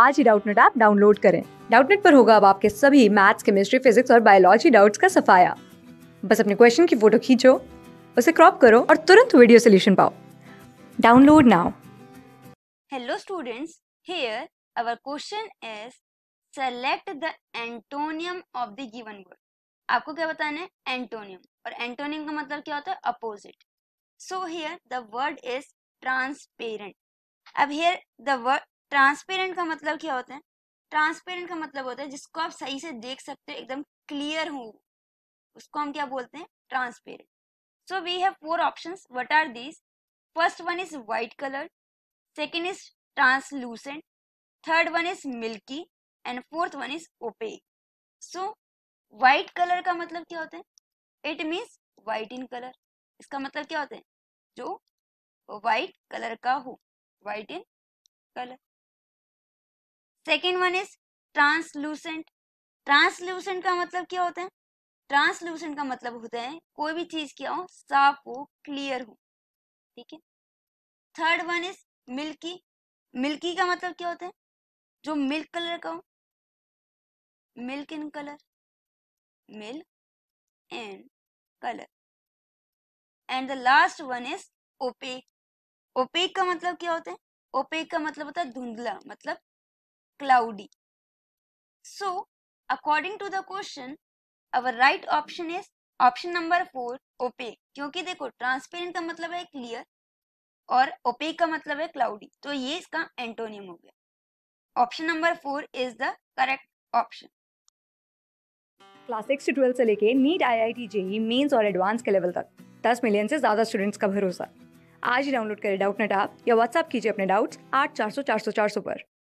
आज ही Doubtnut app download करें डाउटनेट पर होगा अब आपके सभी मैथ्स केमिस्ट्री फिजिक्स और बायोलॉजी डाउट्स का सफाया बस अपने क्वेश्चन की फोटो खींचो उसे क्रॉप करो और तुरंत वीडियो सोल्यूशन पाओ download now hello students here our question is select the antonym of the given word आपको क्या बताना है एंटोनियम और एंटोनियम का मतलब क्या होता है opposite so here the word is transparent अब हियर द वर्ड ट्रांसपेरेंट का मतलब क्या होता है ट्रांसपेरेंट का मतलब होता है जिसको आप सही से देख सकते हो एकदम क्लियर हो उसको हम क्या बोलते हैं transparent so we have four options what are these first one is white colour second is translucent third one is milky and fourth one is opaque so white colour का मतलब क्या होता है it means white in colour इसका मतलब क्या होता है जो व्हाइट कलर का हो white in colour second one is translucent translucent का मतलब क्या होता है ट्रांसलूसेंट का मतलब होता है कोई भी चीज क्या हो साफ हो क्लियर हो ठीक है third one is milky milky का मतलब क्या होता है जो मिल्क कलर का हो milk in colour milk in colour and the last one is opaque opaque का मतलब क्या होता है ओपेक का मतलब होता है धुंधला मतलब cloudy. So, according to the question, our right option is option number 4 opaque kyunki dekho transparent ka matlab hai clear aur opaque ka matlab hai cloudy to ye iska antonym ho gaya option number 4 is the correct option class six से twelfth से लेके NEET I I T JEE mains और advance के level तक 10 million से ज़्यादा students का भरोसा आज ही डाउनलोड करें डाउट नेट आप या व्हाट्सअप कीजिए अपने डाउट्स आठ चार सौ चार सौ चार सौ पर